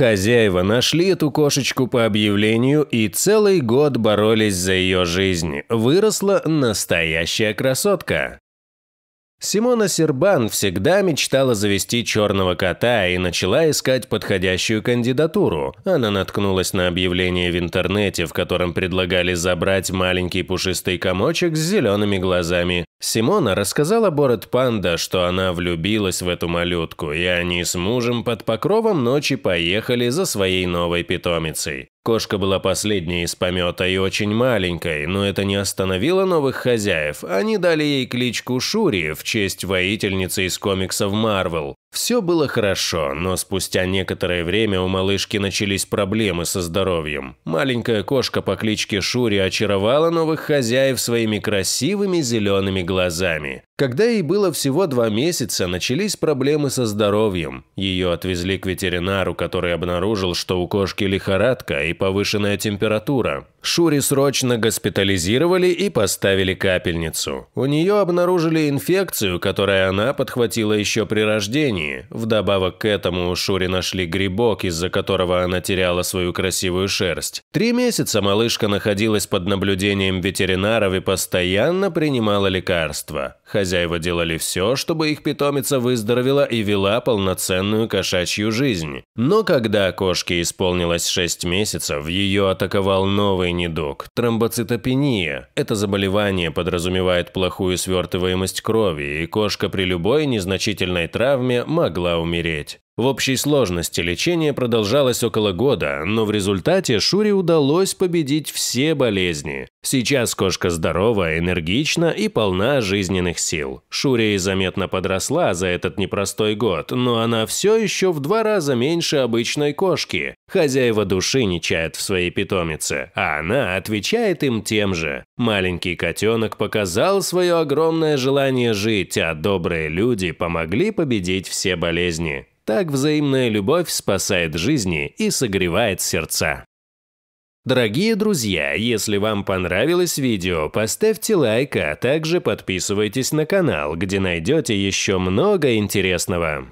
Хозяева нашли эту кошечку по объявлению и целый год боролись за ее жизнь. Выросла настоящая красотка. Симона Сербан всегда мечтала завести черного кота и начала искать подходящую кандидатуру. Она наткнулась на объявление в интернете, в котором предлагали забрать маленький пушистый комочек с зелеными глазами. Симона рассказала Борет Панда, что она влюбилась в эту малютку, и они с мужем под покровом ночи поехали за своей новой питомицей. Кошка была последней из помета и очень маленькой, но это не остановило новых хозяев. Они дали ей кличку Шури в честь воительницы из комиксов Марвел. Все было хорошо, но спустя некоторое время у малышки начались проблемы со здоровьем. Маленькая кошка по кличке Шури очаровала новых хозяев своими красивыми зелеными глазами. Когда ей было всего два месяца, начались проблемы со здоровьем. Ее отвезли к ветеринару, который обнаружил, что у кошки лихорадка и повышенная температура. Шури срочно госпитализировали и поставили капельницу. У нее обнаружили инфекцию, которую она подхватила еще при рождении. Вдобавок к этому у Шури нашли грибок, из-за которого она теряла свою красивую шерсть. Три месяца малышка находилась под наблюдением ветеринаров и постоянно принимала лекарства хозяева делали все, чтобы их питомица выздоровела и вела полноценную кошачью жизнь. Но когда кошке исполнилось 6 месяцев, ее атаковал новый недуг – тромбоцитопения. Это заболевание подразумевает плохую свертываемость крови, и кошка при любой незначительной травме могла умереть. В общей сложности лечение продолжалось около года, но в результате Шуре удалось победить все болезни. Сейчас кошка здорова, энергична и полна жизненных сил. Шуре и заметно подросла за этот непростой год, но она все еще в два раза меньше обычной кошки. Хозяева души не чают в своей питомице, а она отвечает им тем же. Маленький котенок показал свое огромное желание жить, а добрые люди помогли победить все болезни. Так взаимная любовь спасает жизни и согревает сердца. Дорогие друзья, если вам понравилось видео, поставьте лайк, а также подписывайтесь на канал, где найдете еще много интересного.